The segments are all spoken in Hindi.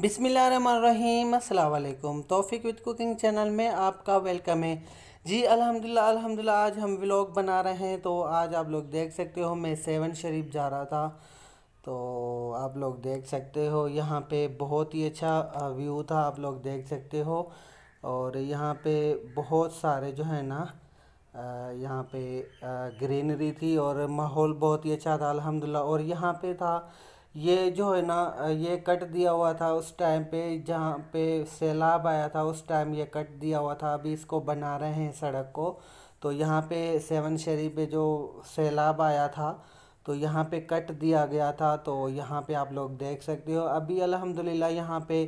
बिसमीम् तोफ़ी विद कुकिंग चैनल में आपका वेलकम है जी अल्हम्दुलिल्लाह अल्हम्दुलिल्लाह आज हम व्लॉग बना रहे हैं तो आज आप लोग देख सकते हो मैं सेवन शरीफ जा रहा था तो आप लोग देख सकते हो यहाँ पे बहुत ही अच्छा व्यू था आप लोग देख सकते हो और यहाँ पे बहुत सारे जो है ना यहाँ पे ग्रीनरी थी और माहौल बहुत ही अच्छा था अल्हम्दुलिल्लाह और यहाँ पे था ये जो है ना ये कट दिया हुआ था उस टाइम पे जहाँ पे सैलाब आया था उस टाइम ये कट दिया हुआ था अभी इसको बना रहे हैं सड़क को तो यहाँ पे सेवन शेरी पे जो सैलाब आया था तो यहाँ पे कट दिया गया था तो यहाँ पे आप लोग देख सकते हो अभी अल्हम्दुलिल्लाह यहाँ पे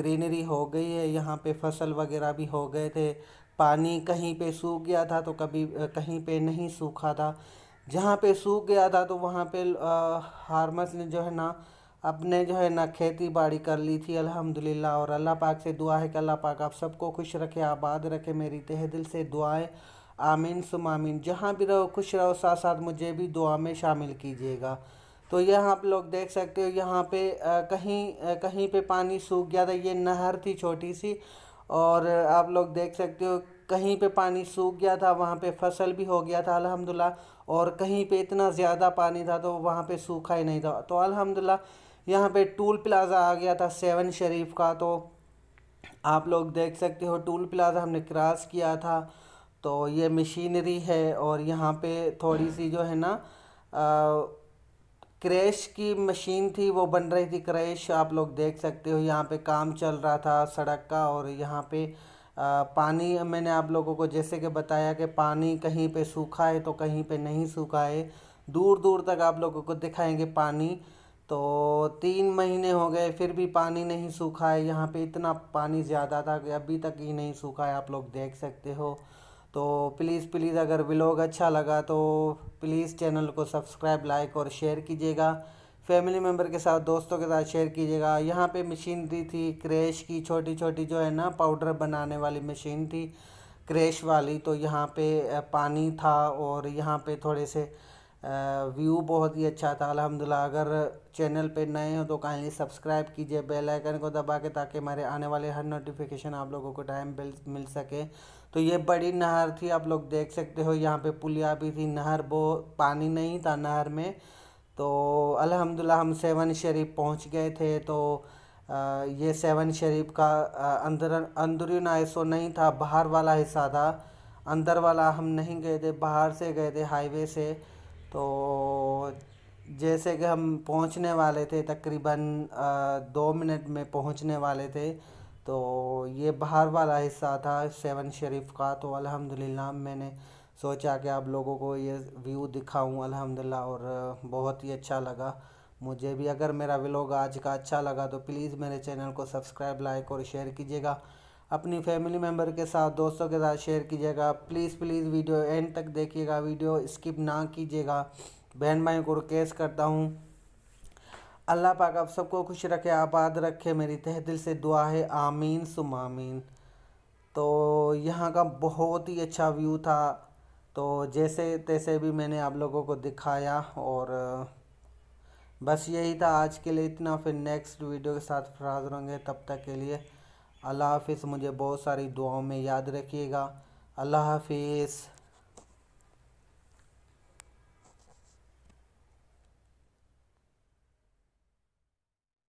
ग्रीनरी हो गई है यहाँ पे फसल वगैरह भी हो गए थे पानी कहीं पे सूख गया था तो कभी कहीं पे नहीं सूखा था जहाँ पे सूख गया था तो वहाँ पे हारमस ने जो है ना अपने जो है ना खेती बाड़ी कर ली थी अल्हम्दुलिल्लाह और अल्लाह पाक से दुआ है कि अल्लाह पाक आप सबको खुश रखे आबाद रखे मेरी तह दिल से दुआएं आमीन सुम आमीन जहाँ भी रहो खुश रहो साथ साथ मुझे भी दुआ में शामिल कीजिएगा तो यह आप लोग देख सकते हो यहाँ पे आ, कहीं आ, कहीं पे पानी सूख गया था ये नहर थी छोटी सी और आप लोग देख सकते हो कहीं पे पानी सूख गया था वहाँ पे फसल भी हो गया था अल्हम्दुलिल्लाह और कहीं पे इतना ज़्यादा पानी था तो वहाँ पे सूखा ही नहीं था तो अल्हम्दुलिल्लाह यहाँ पे टूल प्लाज़ा आ गया था सेवन शरीफ का तो आप लोग देख सकते हो टूल प्लाज़ा हमने क्रॉस किया था तो ये मशीनरी है और यहाँ पर थोड़ी सी जो है ना क्रैश की मशीन थी वो बन रही थी क्रैश आप लोग देख सकते हो यहाँ पे काम चल रहा था सड़क का और यहाँ पे पानी मैंने आप लोगों को जैसे कि बताया कि पानी कहीं पे सूखा है तो कहीं पे नहीं सूखा है दूर दूर तक आप लोगों को दिखाएंगे पानी तो तीन महीने हो गए फिर भी पानी नहीं सूखा है यहाँ पे इतना पानी ज़्यादा था कि अभी तक ही नहीं सूखा है आप लोग देख सकते हो तो प्लीज़ प्लीज़ अगर व्लॉग अच्छा लगा तो प्लीज़ चैनल को सब्सक्राइब लाइक और शेयर कीजिएगा फैमिली मेम्बर के साथ दोस्तों के साथ शेयर कीजिएगा यहाँ पे मशीनरी थी क्रेश की छोटी छोटी जो है ना पाउडर बनाने वाली मशीन थी क्रेश वाली तो यहाँ पे पानी था और यहाँ पे थोड़े से व्यू बहुत ही अच्छा था अलहमदिल्ला अगर चैनल पे नए हो तो काइंडली सब्सक्राइब कीजिए बेल आइकन को दबा के ताकि हमारे आने वाले हर नोटिफिकेशन आप लोगों को टाइम मिल सके तो ये बड़ी नहर थी आप लोग देख सकते हो यहाँ पे पुलिया भी थी नहर वो पानी नहीं था नहर में तो अल्हम्दुलिल्लाह हम सेवन शरीफ पहुंच गए थे तो आ, ये सेवन शरीफ का अंदर अंदरून आयसो नहीं था बाहर वाला हिस्सा था अंदर वाला हम नहीं गए थे बाहर से गए थे हाईवे से तो जैसे कि हम पहुंचने वाले थे तकरीबन दो मिनट में पहुंचने वाले थे तो ये बाहर वाला हिस्सा था सेवन शरीफ का तो अल्हम्दुलिल्लाह मैंने सोचा कि आप लोगों को ये व्यू दिखाऊं अल्हम्दुलिल्लाह और बहुत ही अच्छा लगा मुझे भी अगर मेरा व्लॉग आज का अच्छा लगा तो प्लीज़ मेरे चैनल को सब्सक्राइब लाइक और शेयर कीजिएगा अपनी फैमिली मेम्बर के साथ दोस्तों के साथ शेयर कीजिएगा प्लीज़ प्लीज़ वीडियो एंड तक देखिएगा वीडियो स्किप ना कीजिएगा बहन भाई को रिक्वेस्ट करता हूँ अल्लाह पाक आप सबको खुश रखे आबाद रखे मेरी तह दिल से दुआ है आमीन सुमामीन तो यहाँ का बहुत ही अच्छा व्यू था तो जैसे तैसे भी मैंने आप लोगों को दिखाया और बस यही था आज के लिए इतना फिर नेक्स्ट वीडियो के साथ फिर हाजिर होंगे तब तक के लिए अल्लाह हाफिज़ मुझे बहुत सारी दुआओं में याद रखिएगा अल्लाह हाफिज़